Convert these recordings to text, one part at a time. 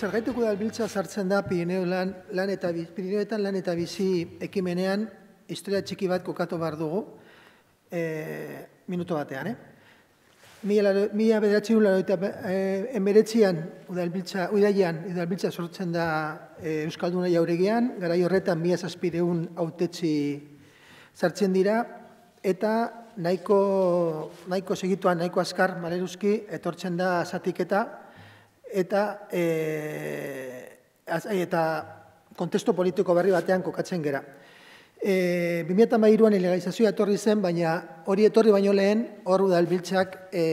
zergaituko da sartzen da Pirineo lan, lan eta Pirineoetan lan eta bizi ekimenean historia txiki bat kokatu behar dugu e, eh, minuto batean, eh? Mila, mila bederatzi gula eh, udalbiltza, sortzen da e, Euskalduna jauregian, gara horretan mila zazpireun autetzi sartzen dira, eta nahiko, nahiko segituan, nahiko azkar, maleruzki, etortzen da zatiketa, eta e, eta kontesto politiko berri batean kokatzen gera. E, 2008an ilegalizazioa etorri zen, baina hori etorri baino lehen, hor udalbiltzak e,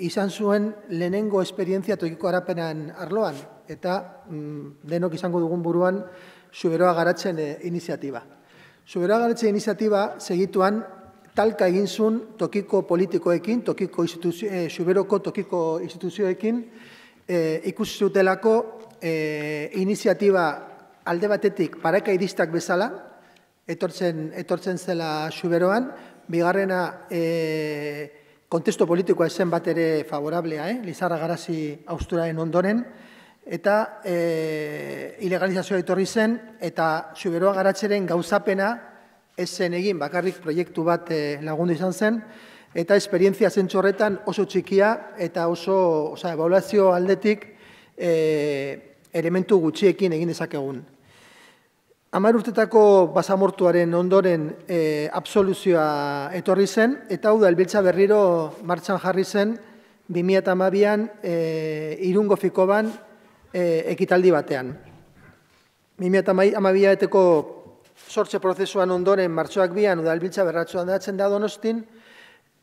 izan zuen lehenengo esperientzia tokiko harapenan arloan, eta mm, denok izango dugun buruan, zuberoa garatzen e, iniziatiba. Zuberoa garatzen iniziatiba, segituan, talka egin zuen tokiko politikoekin, tokiko instituzio, e, suberoko tokiko instituzioekin, e, ikusi zutelako e, iniziatiba alde batetik parakaidistak bezala, etortzen, etortzen zela suberoan, bigarrena e, kontesto politikoa esen bat ere favorablea, eh? Lizarra Garazi Austuraen ondoren, eta e, ilegalizazioa etorri zen, eta suberoa garatzeren gauzapena, ez egin, bakarrik proiektu bat eh, lagundu izan zen, eta esperientzia zentxorretan oso txikia eta oso, oza, ebaulazio aldetik eh, elementu gutxiekin egin dezakegun. Amar urtetako basamortuaren ondoren eh, absoluzioa etorri zen, eta hau da, elbiltza berriro martxan jarri zen, 2008an irungo fiko ban ekitaldi batean. eta an eteko sortze prozesuan ondoren martxoak bian udalbiltza berratzoan datzen da donostin,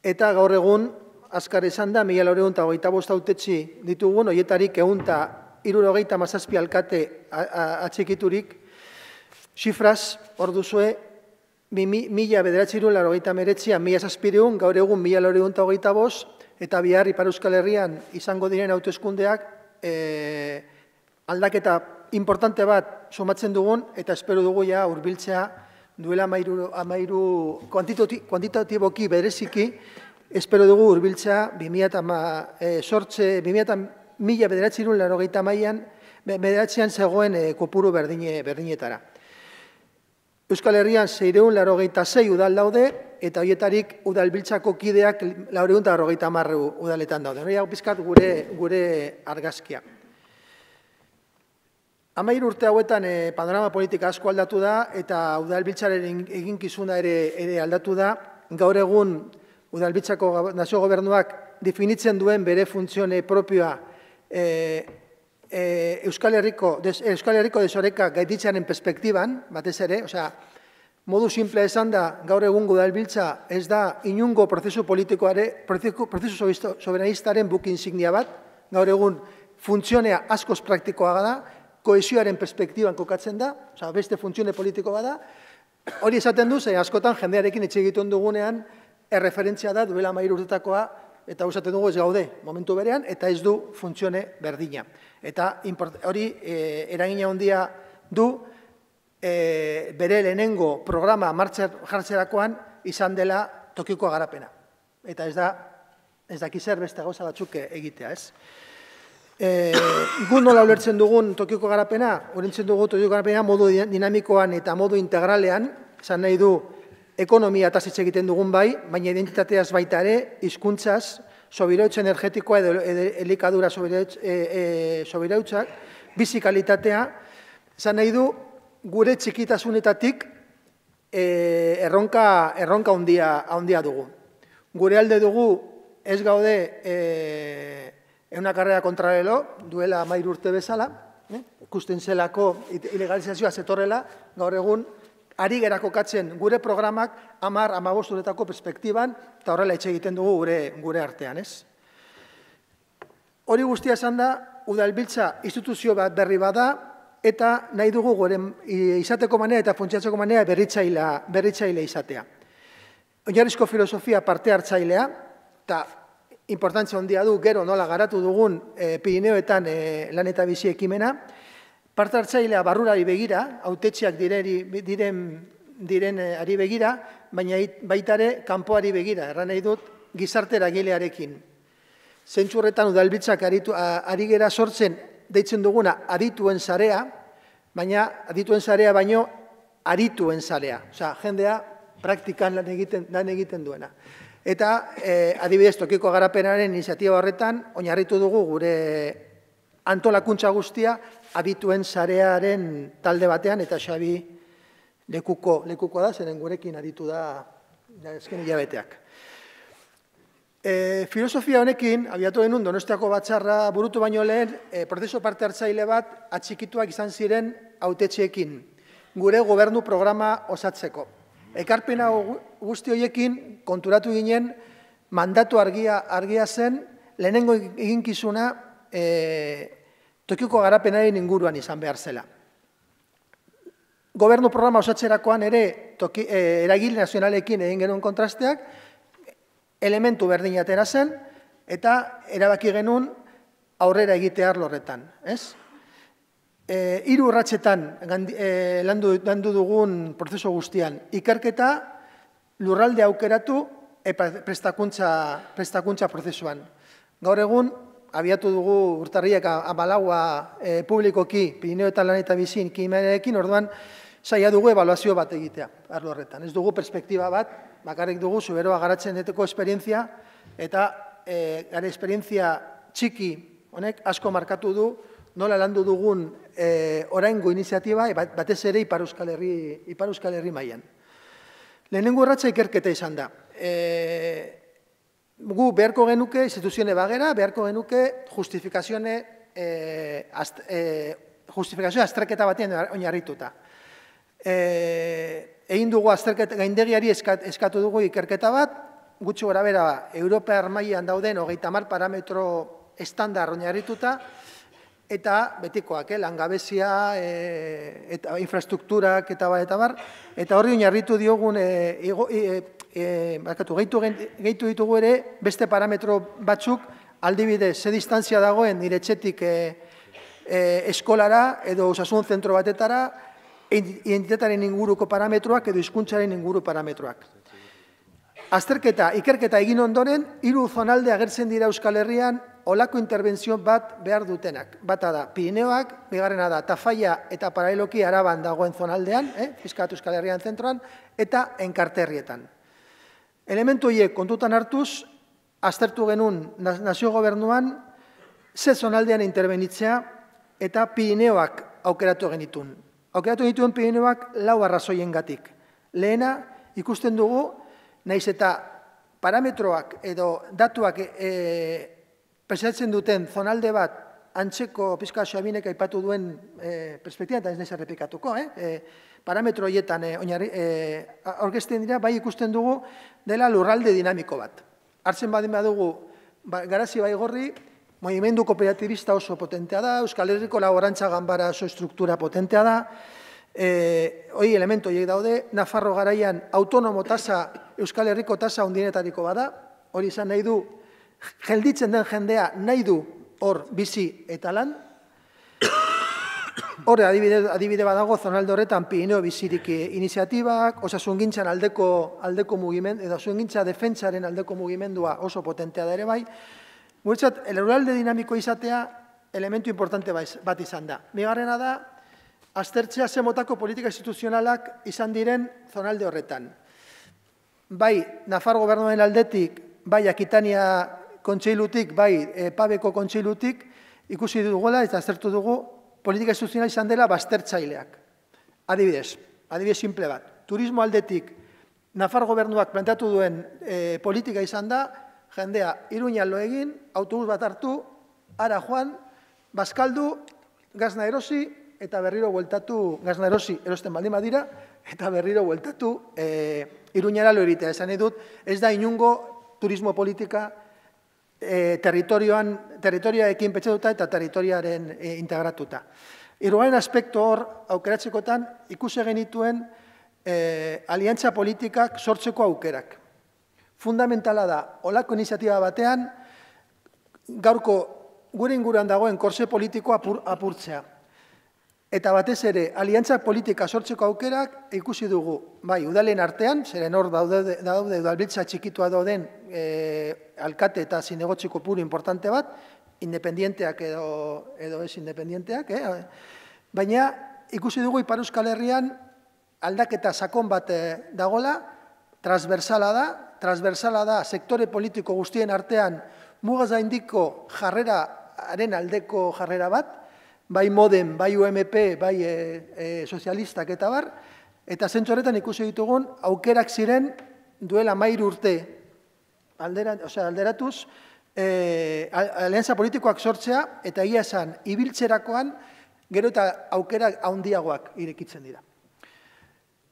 eta gaur egun, askar izan da, mila hori hogeita bosta utetxi ditugun, oietarik eunta irurogeita mazazpi alkate atxikiturik, xifraz, hor duzue, mila bederatzi irun laro gaita mila zazpireun, gaur egun mila lori hogeita bost, eta bihar Ipar Euskal Herrian izango diren hautezkundeak eh, aldaketa importante bat somatzen dugun, eta espero dugu ja urbiltzea duela amairu, amairu kuantitatiboki bereziki, espero dugu urbiltzea 2000 eta e, 2000 eta mila bederatzerun laro gehieta maian, bederatzean zegoen eh, kopuru berdine, berdinetara. Euskal Herrian zeireun laro gehieta zei udal daude, eta hoietarik udalbiltzako kideak laure eta gehieta marru udaletan daude. Noi hau gure, gure argazkiak. Amair urte hauetan eh, panorama politika asko aldatu da eta udalbiltzaren eginkizuna ere ere aldatu da. Gaur egun udalbiltzako nazio gobernuak definitzen duen bere funtzione propioa e, Euskal Herriko, des, Herriko desoreka gaititzaren perspektiban, batez ere, osea, modu simple esan da gaur egun udalbiltza ez da inungo prozesu politikoare, prozesu soberanistaren bukin signia bat, gaur egun funtzionea askoz praktikoa gara, koesioaren perspektiban kokatzen da, beste funtzione politiko bada, hori esaten du, ze askotan jendearekin etxegitun dugunean, erreferentzia da duela mairu urtetakoa, eta usaten dugu ez gaude momentu berean, eta ez du funtzione berdina. Eta hori e, eragina handia du, e, bere lehenengo programa martxer jartzerakoan izan dela tokiko garapena. Eta ez da, ez da zer beste gauza batzuk e, egitea, ez? E, eh, gu nola ulertzen dugun tokiko garapena, ulertzen dugu tokiko garapena modu dinamikoan eta modu integralean, esan nahi du ekonomia eta zitze egiten dugun bai, baina identitateaz baita ere, hizkuntzaz, sobirautza energetikoa edo elikadura sobirautza, e, e, bizikalitatea, esan nahi du gure txikitasunetatik e, erronka, erronka handia, handia dugu. Gure alde dugu ez gaude e, euna el kontrarelo, duela mair urte bezala, eh, ikusten zelako ilegalizazioa zetorrela, gaur egun, ari gerako katzen gure programak amar amabosturetako perspektiban, eta horrela etxe egiten dugu gure, gure artean, ez? Hori guztia esan da, udalbiltza instituzio bat berri bada, eta nahi dugu gure izateko manea eta funtsiatzeko manea berritzailea, berritzailea izatea. Oinarrizko filosofia parte hartzailea, eta importantzia ondia du gero nola garatu dugun e, pirineoetan e, lan eta bizi ekimena. Partartzailea barrura ari begira, autetxeak diren, diren eh, ari begira, baina baitare kanpoari ari begira, erran nahi dut gizartera gilearekin. Zentsurretan udalbitzak ari, ari gera sortzen, deitzen duguna, adituen zarea, baina adituen zarea baino, arituen zarea. osea, jendea praktikan lan egiten, lan egiten duena. Eta eh, adibidez tokiko garapenaren iniziatiba horretan, oinarritu dugu gure antolakuntza guztia abituen sarearen talde batean, eta Xabi lekuko, lekuko da, zeren gurekin aditu da ezken hilabeteak. E, filosofia honekin, abiatu denun, donostiako batxarra burutu baino lehen, e, eh, prozeso parte hartzaile bat atxikituak izan ziren autetxeekin, gure gobernu programa osatzeko. Ekarpena guzti hoiekin konturatu ginen mandatu argia, argia zen lehenengo eginkizuna e, tokiuko garapenaren inguruan izan behar zela. Gobernu programa osatzerakoan ere toki, e, eragil nazionalekin egin genuen kontrasteak elementu berdinatera zen eta erabaki genuen aurrera egitear horretan. Ez? Eh, hiru e, urratsetan e, landu landu dugun prozesu guztian ikerketa lurralde aukeratu e, prestakuntza prestakuntza prozesuan. Gaur egun abiatu dugu urtarriak amalaua e, publikoki pirineo eta laneta bizin kimenekin orduan saia dugu evaluazio bat egitea arlo horretan. Ez dugu perspektiba bat, bakarrik dugu zuberoa garatzen deteko esperientzia eta e, gara esperientzia txiki honek asko markatu du nola landu dugun e, oraingo iniziatiba eh, batez ere Ipar Euskal Herri, Ipar Euskal Herri mailan. Lehenengo erratza ikerketa izan da. E, gu beharko genuke, instituzione bagera, beharko genuke justifikazione, eh azt, e, justifikazio azterketa batean oinarrituta. E, egin dugu azterketa, gaindegiari eskatu dugu ikerketa bat, gutxo gorabera Europa armaian dauden hogeita mar parametro estandar oinarrituta, eta betikoak, eh, langabezia, e, eta infrastrukturak, eta bar, eta bar, eta horri jarritu diogun, e, eh, e, eh, bakatu, geitu, geitu ditugu ere, beste parametro batzuk, aldibide, ze distantzia dagoen nire txetik e, e, eskolara, edo usasun zentro batetara, identitatearen inguruko parametroak, edo izkuntzaren inguru parametroak. Azterketa, ikerketa egin ondoren, hiru zonalde agertzen dira Euskal Herrian, olako intervenzio bat behar dutenak. Bata da, Pirineoak, bigarrena da, Tafaia eta Paraleloki araban dagoen zonaldean, eh, Fiskatu Euskal Herrian zentroan, eta enkarterrietan. Elementu horiek kontutan hartuz, aztertu genuen nazio gobernuan, ze zonaldean intervenitzea eta Pirineoak aukeratu genitun. Aukeratu genituen Pirineoak lau arrazoien gatik. Lehena, ikusten dugu, naiz eta parametroak edo datuak e, presentatzen duten zonalde bat antzeko pizka xabinek aipatu duen e, eta ez nahi eh? eh? parametro horietan e, e, dira, bai ikusten dugu, dela lurralde dinamiko bat. Artzen badin badugu, ba, garazi bai gorri, movimendu kooperatibista oso potentea da, Euskal Herriko laborantza ganbara oso struktura potentea da, e, hoi elementu hiek daude, Nafarro garaian autonomo tasa, Euskal Herriko tasa ondinetariko bada, hori izan nahi du gelditzen den jendea nahi du hor bizi eta lan, Hor, adibide, adibide badago, zonalde horretan, pino bizirik eh, iniziatibak, osa zungintzan aldeko, aldeko mugimendu, edo zungintza defentsaren aldeko mugimendua oso potentea da ere bai. Guretzat, eleruralde dinamiko izatea, elementu importante bat izan da. Migarrena da, aztertzea zemotako politika instituzionalak izan diren zonalde horretan. Bai, Nafar gobernuen aldetik, bai, Akitania kontseilutik, bai, eh, pabeko kontseilutik, ikusi dugula eta zertu dugu politika instituzional izan dela baztertzaileak. Adibidez, adibidez simple bat, turismo aldetik Nafar gobernuak plantatu duen eh, politika izan da, jendea iruñan loegin, egin, autobus bat hartu, ara joan, bazkaldu, gazna erosi, eta berriro gueltatu, gazna erosi, erosten baldin badira, eta berriro gueltatu eh, iruñara lo Esan Ezan edut, ez da inungo turismo politika Eh, territorioan, territorioekin ekin petxetuta eta territoriaren eh, integratuta. Iruaren aspektu hor, aukeratzekotan, ikuse genituen eh, aliantza politikak sortzeko aukerak. Fundamentala da, olako iniziatiba batean, gaurko gure inguruan dagoen korse politikoa apurtzea. Eta batez ere, aliantza politika sortzeko aukerak ikusi dugu, bai, udalen artean, zeren hor daude, daude udalbiltza txikitua dauden e, alkate eta zinegotziko puru importante bat, independienteak edo, edo ez independienteak, eh? baina ikusi dugu Ipar Herrian aldaketa sakon bat eh, dagola, transversala da, transversala da sektore politiko guztien artean indiko jarreraaren aldeko jarrera bat, bai moden, bai UMP, bai e, sozialistak eta bar, eta zentzu ikusi ditugun aukerak ziren duela mair urte aldera, alderatuz, e, alianza politikoak sortzea eta ia esan ibiltzerakoan gero eta aukerak haundiagoak irekitzen dira.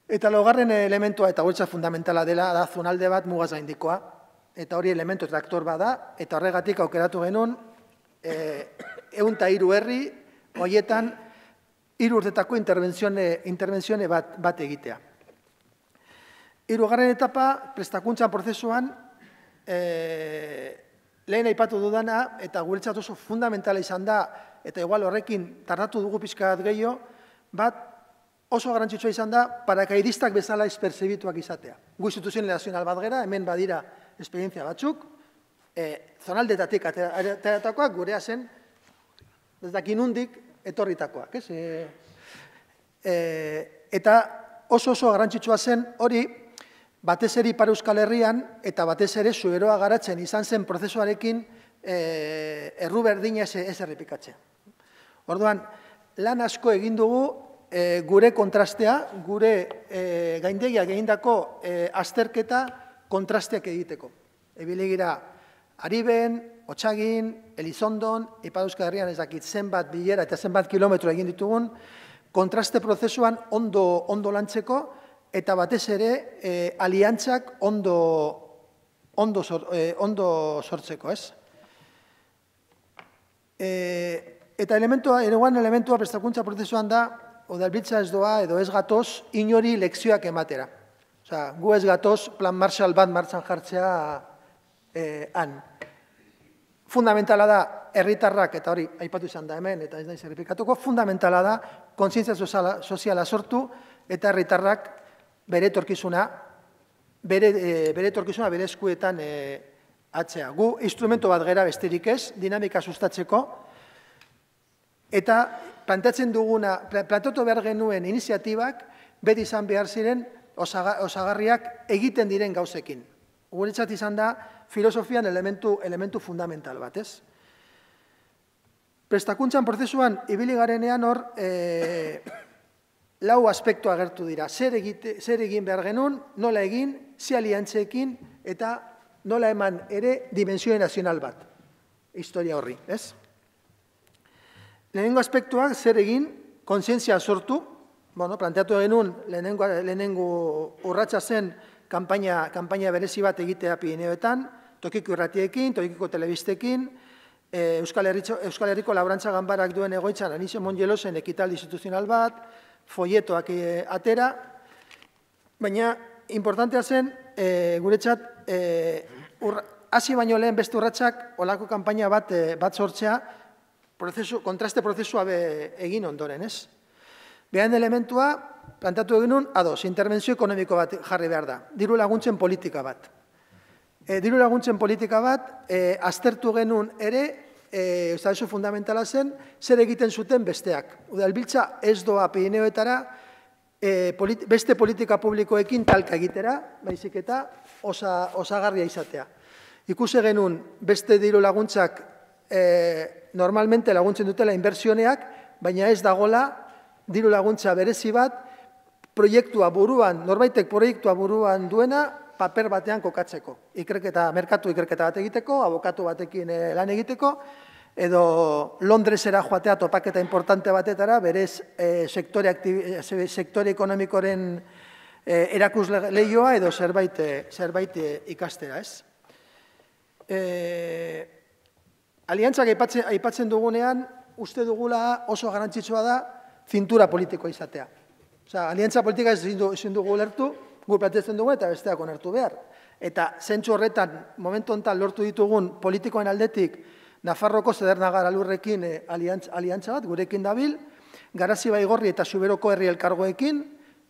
Eta logarren elementua eta gultza fundamentala dela da zonalde bat mugaz gaindikoa, eta hori elementu traktor bada, eta horregatik aukeratu genuen, egun ta herri, hoietan hiru urtetako intervenzione, bat, bat egitea. Hirugarren etapa prestakuntza prozesuan e, lehen aipatu dudana eta guretzat oso fundamentala izan da eta igual horrekin tardatu dugu pixka bat gehiago, bat oso garrantzitsua izan da parakaidistak bezala esperzibituak izatea. Gu instituzioen nazional bat gera, hemen badira esperientzia batzuk, e, zonaldetatik ateratakoak gurea zen, ez dakin undik, etorritakoak, ez? E, e, eta oso oso garrantzitsua zen hori batez ere Ipar Euskal Herrian eta batez ere zueroa garatzen izan zen prozesuarekin e, erru berdina ez, ez Orduan, lan asko egin dugu e, gure kontrastea, gure e, gaindegia gehindako e, azterketa kontrasteak egiteko. Ebilegira, ari behen, Otsagin, Elizondon, Ipa Euskal Herrian ez dakit zenbat bilera eta zenbat kilometro egin ditugun, kontraste prozesuan ondo, ondo lantzeko eta batez ere e, aliantzak ondo, ondo, e, ondo sortzeko, ez? E, eta elementua, ere elementua prestakuntza prozesuan da, odalbitza ez doa edo ez gatoz inori lekzioak ematera. Osea, gu ez gatoz plan marxal bat martxan jartzea e, han fundamentala da herritarrak eta hori aipatu izan da hemen eta ez da zerifikatuko fundamentala da kontzientzia soziala, sortu eta herritarrak bere etorkizuna bere e, bere etorkizuna bere eskuetan e, atzea gu instrumento bat gera besterik ez dinamika sustatzeko eta plantatzen duguna platoto behar genuen iniziatibak beti izan behar ziren osagarriak egiten diren gauzekin. Guretzat izan da, filosofian elementu, elementu fundamental bat, ez? Prestakuntzan prozesuan, ibili garenean hor, e, lau aspektu agertu dira. Zer, egite, zer egin behar genuen, nola egin, ze aliantzeekin, eta nola eman ere dimensioen nazional bat. Historia horri, ez? Lehenengo aspektuak zer egin, konsientzia sortu, bueno, planteatu genuen lehenengo, lehenengo urratsa zen, kanpaina, kanpaina berezi bat egitea pineoetan, tokiko irratiekin, tokiko telebistekin, e, Euskal, Herriko laburantza ganbarak duen egoitzan anise mongelosen ekital instituzional bat, folietoak e, atera, baina importantea zen e, guretzat e, hasi baino lehen beste urratsak olako kanpaina bat bat sortzea prozesu, kontraste prozesua egin ondoren, ez? Behan elementua, plantatu egin ados, intervenzio ekonomiko bat jarri behar da, diru laguntzen politika bat. E, diru laguntzen politika bat, e, aztertu genun ere, e, eh, ez fundamentala zen, zer egiten zuten besteak. Udalbiltza ez doa pirineoetara, beste politika publikoekin talka egitera, baizik eta osagarria izatea. Ikuse genun beste diru laguntzak e, normalmente laguntzen dutela inbertsioneak, baina ez dagola diru laguntza berezi bat proiektua buruan, norbaitek proiektua buruan duena, paper batean kokatzeko. Ikerketa, merkatu ikerketa bat egiteko, abokatu batekin eh, lan egiteko, edo Londresera joatea topaketa importante batetara, berez eh, eh, sektore ekonomikoren erakuz lehioa, edo zerbait ikastera, ez? Aliantzak aipatzen dugunean, uste dugula oso garantzitsua da, zintura politikoa izatea. Osea, alientza politika ez dugu lertu, gu platizten dugu eta besteak onartu behar. Eta zentsu horretan, momentu honetan lortu ditugun politikoen aldetik, Nafarroko zederna gara lurrekin eh, aliantz, aliantza bat, gurekin dabil, garazi baigorri eta suberoko herri elkargoekin,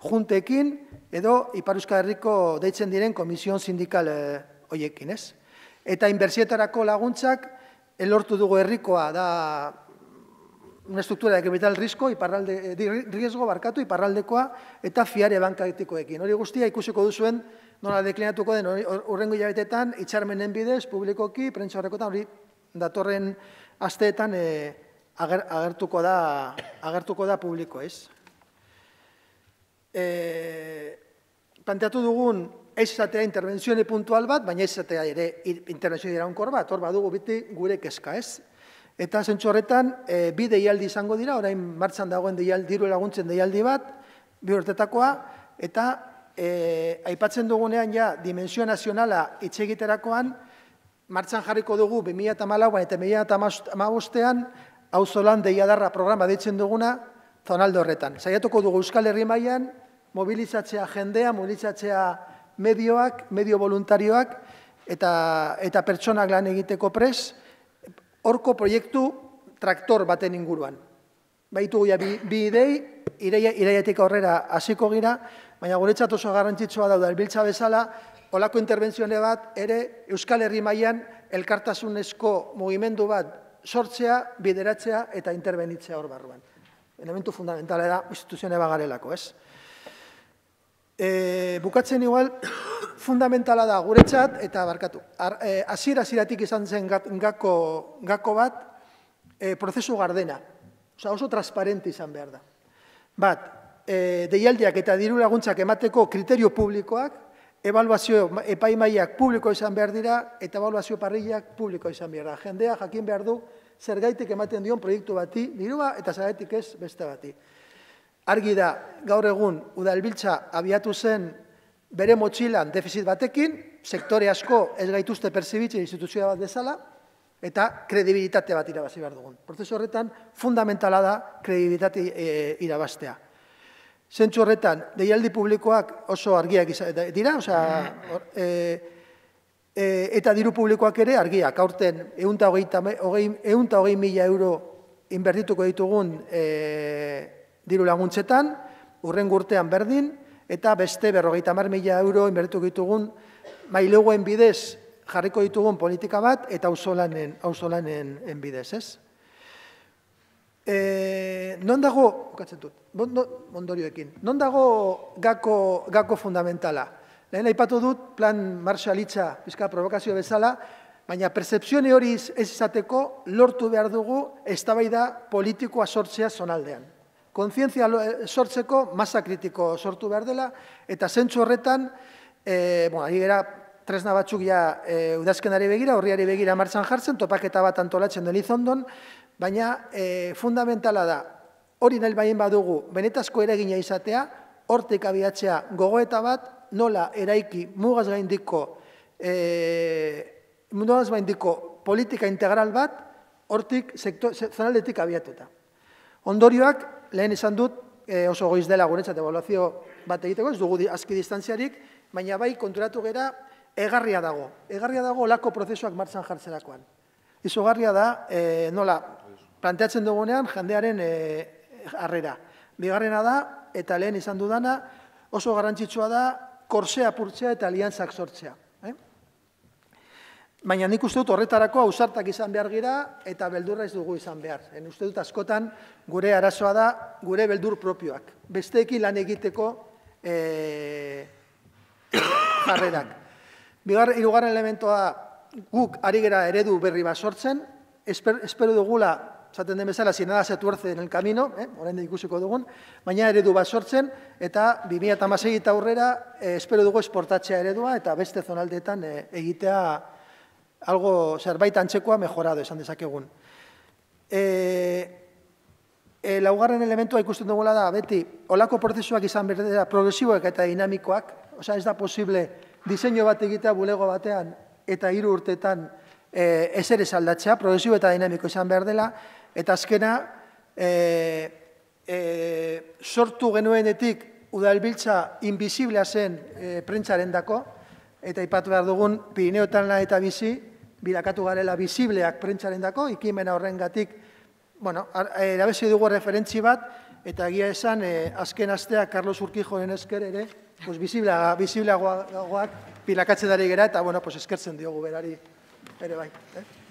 juntekin, edo Ipar Herriko deitzen diren komision sindikal eh, hoiekinez. oiekin, ez? Eta inbersietarako laguntzak, elortu eh, dugu herrikoa da una estructura de capital parral de eh, riesgo y iparraldekoa eta fiare bankaetikoekin. Hori guztia ikusiko duzuen, nola deklinatuko den, urrengo jabetetan, itxarmenen bidez, publikoki, prentsa horrekotan, hori datorren asteetan eh, agertuko, da, agertuko da publiko, ez? Eh, planteatu dugun, ez izatea intervenzioen puntual bat, baina ez izatea ere intervenzioen iraunkor bat, hor badugu biti gure kezka, Ez? Eta zentsu horretan, eh, bi deialdi izango dira, orain martxan dagoen deialdi, laguntzen deialdi bat, bi urtetakoa, eta eh, aipatzen dugunean ja, dimensio nazionala itxegiterakoan, martxan jarriko dugu 2008 eta 2008 eta 2008an, hau zolan programa ditzen duguna, zonaldo horretan. Zaiatuko dugu Euskal Herri mailan mobilizatzea jendea, mobilizatzea medioak, medio voluntarioak, eta, eta pertsonak lan egiteko pres, horko proiektu traktor baten inguruan. Baitu guia bi, idei, ireia, ireiatik aurrera hasiko gira, baina guretzat oso garrantzitsua dauda Biltza bezala, olako intervenzione bat ere Euskal Herri mailan elkartasunezko mugimendu bat sortzea, bideratzea eta intervenitzea hor barruan. Elementu fundamentala da instituzione bagarelako, ez? E, bukatzen igual, fundamentala da guretzat, eta barkatu, eh, hasiera aziratik izan zen gako, bat, e, prozesu gardena. Osa oso transparente izan behar da. Bat, e, deialdiak eta diru laguntzak emateko kriterio publikoak, evaluazio epaimaiak publiko izan behar dira, eta evaluazio parrilak publiko izan behar da. Jendea jakin behar du, zer ematen dion proiektu bati, dirua, eta zaretik ez beste bati argi da gaur egun udalbiltza abiatu zen bere motxilan defizit batekin, sektore asko ez gaituzte pertsibitzen instituzioa bat dezala, eta kredibilitate bat irabazi behar dugun. Prozesu horretan, fundamentala da kredibilitate eh, irabaztea. Zentsu horretan, deialdi publikoak oso argiak eh, dira, oza, eh, eta diru publikoak ere argiak, aurten eunta hogei mila euro inbertituko ditugun diru laguntzetan, urren gurtean berdin, eta beste berrogeita mar mila euro inbertu ditugun maileguen bidez jarriko ditugun politika bat eta auzolanen auzolanen enbidez, ez? Eh, non dago, ukatzen dut, mondorioekin, non dago gako, fundamentala? Lehen aipatu dut, plan marxalitza bizka provokazio bezala, baina percepzioni hori ez izateko lortu behar dugu eztabaida politikoa sortzea zonaldean konzientzia eh, sortzeko masa kritiko sortu behar dela, eta zentsu horretan, e, eh, bon, ari gara, tresna batzuk ja eh, udazkenari begira, horriari begira martxan jartzen, topaketa bat antolatzen den izondon, baina e, fundamentala da, hori nahi baien badugu, benetazko eregina izatea, hortik abiatzea gogoeta bat, nola eraiki mugaz gaindiko, e, politika integral bat, hortik zonaldetik abiatuta. Ondorioak, lehen izan dut, eh, oso goiz dela guretzat evaluazio bat egiteko, ez dugu aski distantziarik, baina bai konturatu gera egarria dago. Egarria dago olako prozesuak martxan jartzerakoan. Izugarria garria da, eh, nola, planteatzen dugunean jandearen e, eh, arrera. Bigarrena da, eta lehen izan dudana, oso garrantzitsua da, korsea purtzea eta aliantzak sortzea. Baina nik uste dut horretarako ausartak izan behar gira eta beldurra ez dugu izan behar. En uste dut askotan gure arazoa da gure beldur propioak. Besteekin lan egiteko e, jarrerak. Bigar, irugarren elementoa guk ari gera eredu berri bat sortzen, espero dugula, zaten den bezala, zinada zetu erze en el eh? orain ikusiko dugun, baina eredu bat sortzen, eta 2008 eta aurrera, eh, espero dugu esportatzea eredua, eta beste zonaldetan eh, egitea algo zerbait antzekoa mejorado esan dezakegun. E, e, laugarren elementua ikusten dugula da, beti, olako prozesuak izan berdera progresiboak eta dinamikoak, osea ez da posible diseño bat egitea bulego batean eta hiru urtetan e, ezer ez aldatzea, progresibo eta dinamiko izan behar dela, eta azkena, e, e, sortu genuenetik udalbiltza invisiblea zen e, prentzaren dako, eta ipatu behar dugun Pirineotan eta bizi, bilakatu garela bizibleak prentsaren dako, ikimena horren gatik, bueno, eh, erabezi dugu referentzi bat, eta egia esan, eh, azken astea Carlos Urkijoen esker ere, pues, bizibleagoak bizibla, bizibla pilakatze gera, eta bueno, pues, eskertzen diogu berari ere bai. Eh?